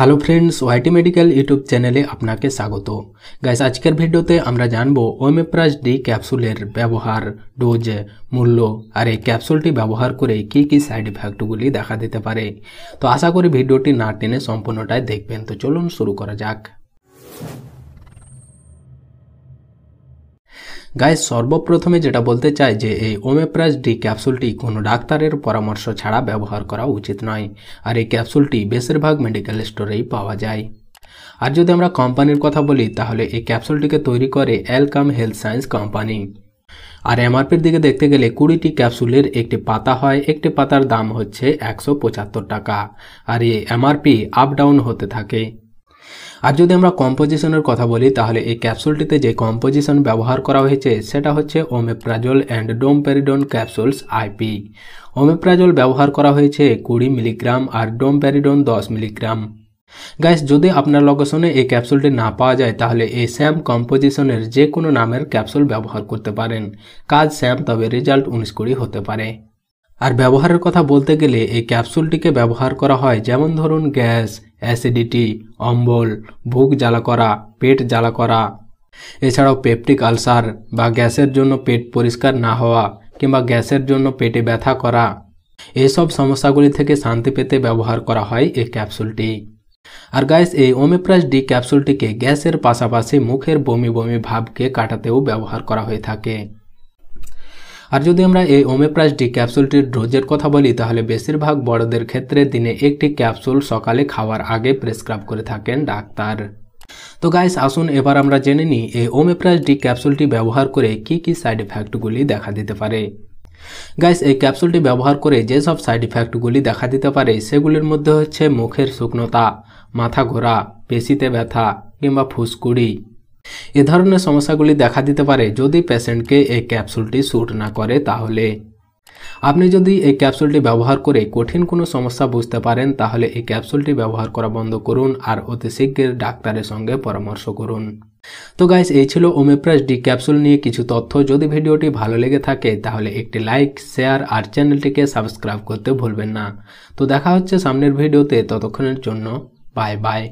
hello friends YT medical YouTube চ্যানেলে আপনাকে স্বাগত গাইস আজকের ভিডিওতে আমরা জানবো ওমেপ্রাজ ডি ক্যাপসুলের ব্যবহার ডোজ মূল্য আর এই ক্যাপসুলটি ব্যবহার করে কি কি সাইড ইফেক্টগুলি দেখা দিতে পারে তো আশা করি ভিডিওটি না টেনে সম্পূর্ণটাই দেখবেন তো চলুন শুরু করা যাক গাই সর্বপ্রথমে যেটা বলতে চাই যে এই ওমেপ্রাজ ডি ক্যাপসুলটি কোনো ডাক্তারের পরামর্শ ছাড়া ব্যবহার করা উচিত নয় আর এই ক্যাপসুলটি বেশিরভাগ মেডিকেল স্টোরেই পাওয়া যায় আর যদি আমরা কোম্পানির কথা বলি তাহলে এই ক্যাপসুলটিকে তৈরি করে অ্যালকাম হেলথ সায়েন্স কোম্পানি আর এমআরপির দিকে দেখতে গেলে কুড়িটি ক্যাপসুলের একটি পাতা হয় একটি পাতার দাম হচ্ছে একশো টাকা আর এই এমআরপি আপ ডাউন হতে থাকে আর যদি আমরা কম্পোজিশনের কথা বলি তাহলে এই ক্যাপসুলটিতে যে কম্পোজিশন ব্যবহার করা হয়েছে সেটা হচ্ছে omeprazole and domperidone capsules IP omeprazole ব্যবহার করা হয়েছে কুড়ি মিলিগ্রাম আর ডোমপ্যারিডন দশ মিলিগ্রাম গ্যাস যদি আপনার লোকেশনে এই ক্যাপসুলটি না পাওয়া যায় তাহলে এই স্যাম কম্পোজিশনের যে কোনো নামের ক্যাপসুল ব্যবহার করতে পারেন কাজ স্যাম তবে রেজাল্ট উনিশ কুড়ি হতে পারে আর ব্যবহারের কথা বলতে গেলে এই ক্যাপসুলটিকে ব্যবহার করা হয় যেমন ধরুন গ্যাস অ্যাসিডিটি অম্বল বুক জ্বালা করা পেট জ্বালা করা এছাড়াও পেপটিক আলসার বা গ্যাসের জন্য পেট পরিষ্কার না হওয়া কিংবা গ্যাসের জন্য পেটে ব্যথা করা এসব সমস্যাগুলি থেকে শান্তি পেতে ব্যবহার করা হয় এই ক্যাপসুলটি আর গাইস এই ওমেপ্রাস ডি ক্যাপসুলটিকে গ্যাসের পাশাপাশি মুখের বমি বমি ভাবকে কাটাতেও ব্যবহার করা হয়ে থাকে আর যদি আমরা এই ওমেপ্রাজডি ক্যাপসুলটির ড্রোজের কথা বলি তাহলে বেশিরভাগ বড়দের ক্ষেত্রে দিনে একটি ক্যাপসুল সকালে খাওয়ার আগে প্রেসক্রাইব করে থাকেন ডাক্তার তো গাইস আসুন এবার আমরা জেনে নিই এই ওমেপ্রাসডি ক্যাপসুলটি ব্যবহার করে কি কি সাইড ইফেক্টগুলি দেখা দিতে পারে গাইস এই ক্যাপসুলটি ব্যবহার করে যেসব সাইড ইফেক্টগুলি দেখা দিতে পারে সেগুলির মধ্যে হচ্ছে মুখের শুকনোতা মাথা ঘোরা পেশিতে ব্যথা কিংবা ফুসকুড়ি এ ধরনের সমস্যাগুলি দেখা দিতে পারে যদি পেশেন্টকে এই ক্যাপসুলটি শ্যুট না করে তাহলে আপনি যদি এই ক্যাপসুলটি ব্যবহার করে কঠিন কোনো সমস্যা বুঝতে পারেন তাহলে এই ক্যাপসুলটি ব্যবহার করা বন্ধ করুন আর অতি শীঘ্রের ডাক্তারের সঙ্গে পরামর্শ করুন তো গাইস এই ছিল ওমেপ্রাস ডি ক্যাপসুল নিয়ে কিছু তথ্য যদি ভিডিওটি ভালো লেগে থাকে তাহলে একটি লাইক শেয়ার আর চ্যানেলটিকে সাবস্ক্রাইব করতে ভুলবেন না তো দেখা হচ্ছে সামনের ভিডিওতে ততক্ষণের জন্য বাই বাই